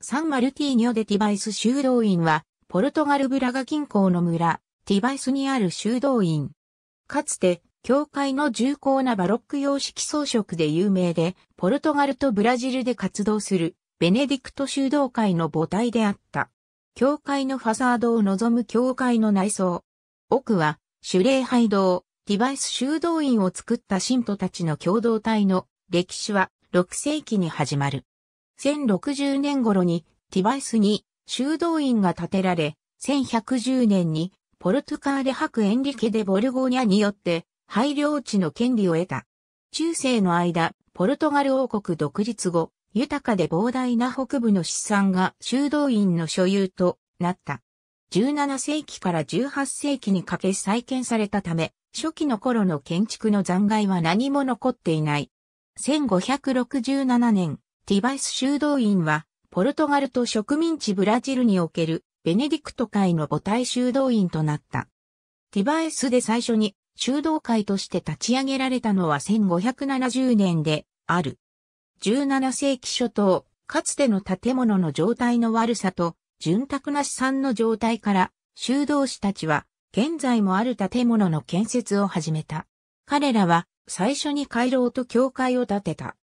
サンマルティーニョ・デ・ティバイス修道院は、ポルトガル・ブラガ近郊の村、ティバイスにある修道院。かつて、教会の重厚なバロック様式装飾で有名で、ポルトガルとブラジルで活動する、ベネディクト修道会の母体であった。教会のファサードを望む教会の内装。奥は、主礼拝堂、ティバイス修道院を作った信徒たちの共同体の歴史は6世紀に始まる。1060年頃にティバイスに修道院が建てられ、1110年にポルトカーレ博エンリケデ・ボルゴーニャによって配領地の権利を得た。中世の間、ポルトガル王国独立後、豊かで膨大な北部の資産が修道院の所有となった。17世紀から18世紀にかけ再建されたため、初期の頃の建築の残骸は何も残っていない。1567年、ディバイス修道院は、ポルトガルと植民地ブラジルにおけるベネディクト会の母体修道院となった。ディバイスで最初に修道会として立ち上げられたのは1570年である。17世紀初頭、かつての建物の状態の悪さと、潤沢な資産の状態から、修道士たちは、現在もある建物の建設を始めた。彼らは、最初に回廊と教会を建てた。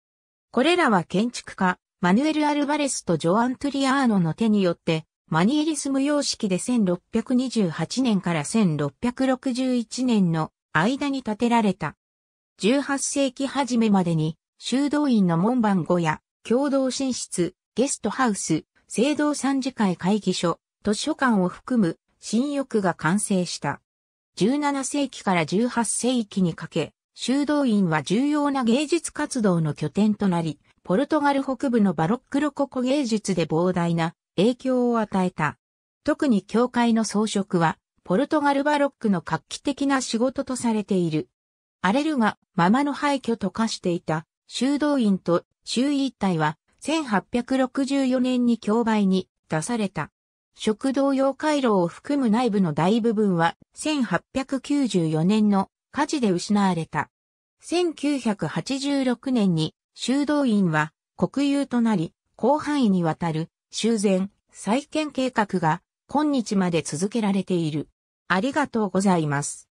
これらは建築家、マヌエル・アルバレスとジョアン・トゥリアーノの手によって、マニエリスム様式で1628年から1661年の間に建てられた。18世紀初めまでに、修道院の門番小屋、共同寝室、ゲストハウス、聖堂参事会会議所、図書館を含む新浴が完成した。17世紀から18世紀にかけ、修道院は重要な芸術活動の拠点となり、ポルトガル北部のバロックロココ芸術で膨大な影響を与えた。特に教会の装飾は、ポルトガルバロックの画期的な仕事とされている。アレルがままの廃墟と化していた修道院と周囲一帯は1864年に競売に出された。食堂用回廊を含む内部の大部分は1894年の火事で失われた。1986年に修道院は国有となり、広範囲にわたる修繕、再建計画が今日まで続けられている。ありがとうございます。